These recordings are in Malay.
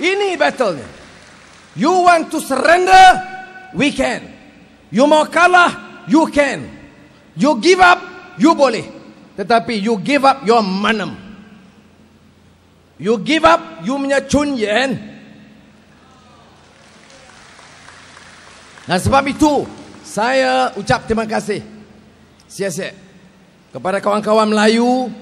Ini battle You want to surrender We can You mau kalah You can You give up You boleh Tetapi you give up your manam You give up You punya cunyian Dan sebab itu Saya ucap terima kasih Siap-siap Kepada kawan-kawan Melayu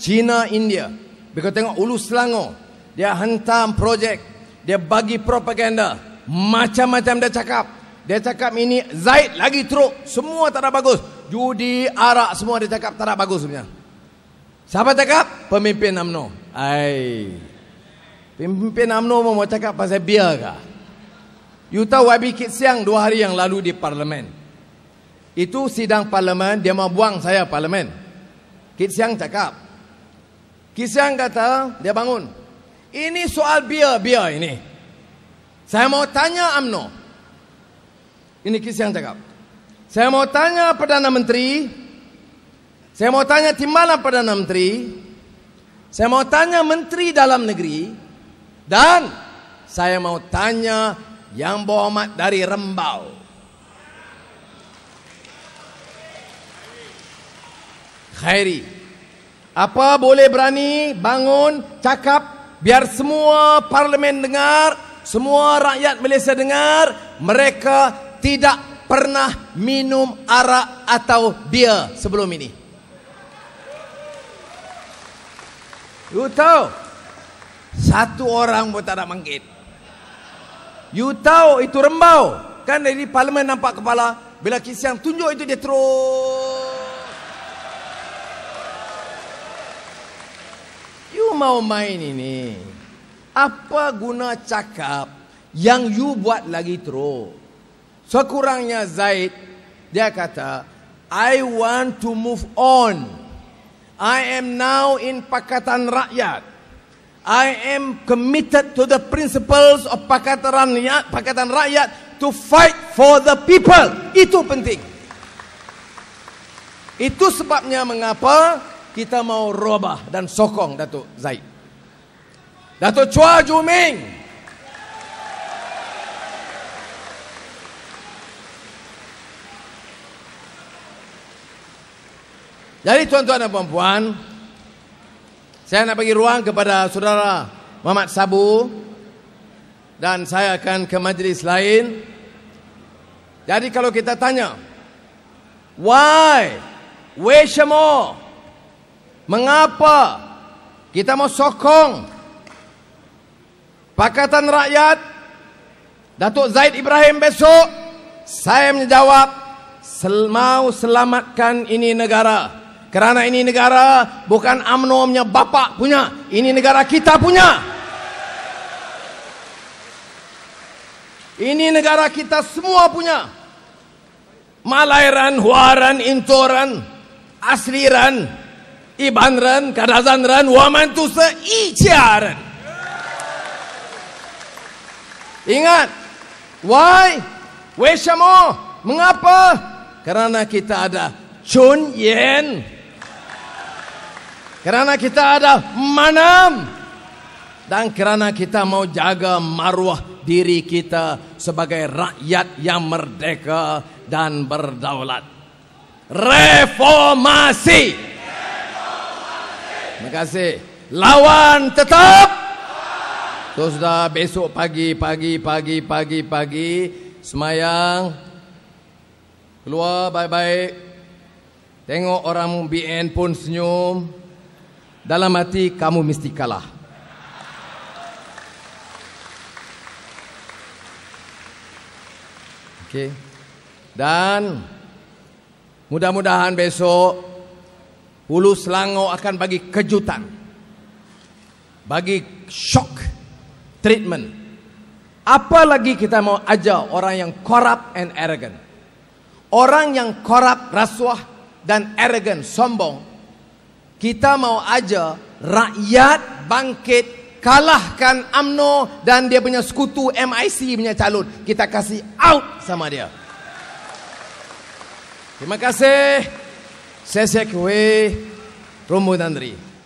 Cina, India Bila tengok Ulu Selangor dia hentam projek. Dia bagi propaganda. Macam-macam dia cakap. Dia cakap ini Zaid lagi teruk. Semua tak ada bagus. Judi, arak semua dia cakap tak ada bagus sebenarnya. Siapa cakap? Pemimpin UMNO. Hai. Pemimpin UMNO mau cakap pasal biar ke? You tahu YB Kit Siang dua hari yang lalu di parlemen. Itu sidang parlemen, dia mau buang saya parlemen. Kit Siang cakap. Kit Siang kata, dia bangun. Ini soal bia-bia ini. Saya mau tanya Amno. Ini kisah yang cakap. Saya mau tanya Perdana Menteri. Saya mau tanya di mana Perdana Menteri. Saya mau tanya Menteri Dalam Negeri. Dan saya mau tanya yang berhormat dari Rembau. Khairi. Apa boleh berani bangun cakap Biar semua parlimen dengar Semua rakyat Malaysia dengar Mereka tidak pernah minum arak atau bir sebelum ini You tahu Satu orang pun tak nak bangkit You tahu itu rembau Kan dari parlimen nampak kepala Bila kisah tunjuk itu dia terus mau main ini Apa guna cakap Yang you buat lagi teruk Sekurangnya Zaid Dia kata I want to move on I am now in Pakatan Rakyat I am committed to the principles of Pakatan Rakyat, Pakatan Rakyat to fight for the people. Itu penting. Itu sebabnya mengapa kita mau robah dan sokong Datuk Zaid. Datuk Chua Juming. Jadi tuan-tuan dan puan-puan, saya nak bagi ruang kepada saudara Muhammad Sabu dan saya akan ke majlis lain. Jadi kalau kita tanya, why? Weshamo? Weshamo? Mengapa kita mau sokong Pakatan Rakyat Datuk Zaid Ibrahim besok saya menjawab sel mau selamatkan ini negara kerana ini negara bukan UMNO punya bapa punya ini negara kita punya Ini negara kita semua punya Malairan, Huaran, Intoran, Asliran 一般人、其他三人，我们都是一家人。Ingat, why? Wei Shamo, mengapa? Kerana kita ada Chun Yan. Kerana kita ada Manam. Dan kerana kita mau jaga maruah diri kita sebagai rakyat yang merdeka dan berdaulat. Reformasi. Reformasi. Terima kasih. Lawan tetap. So sudah besok pagi, pagi, pagi, pagi, pagi. Semayang. Keluar baik-baik. Tengok orang BN pun senyum. Dalam hati kamu mesti kalah. Okay. Dan mudah-mudahan besok Hulu Selangor akan bagi kejutan bagi shock treatment apa lagi kita mau ajar orang yang korup and arrogant orang yang korup, rasuah dan arrogant sombong kita mau ajar rakyat bangkit kalahkan AMNO dan dia punya sekutu MIC punya calon kita kasih out sama dia terima kasih Sesekwe Romo Nandri.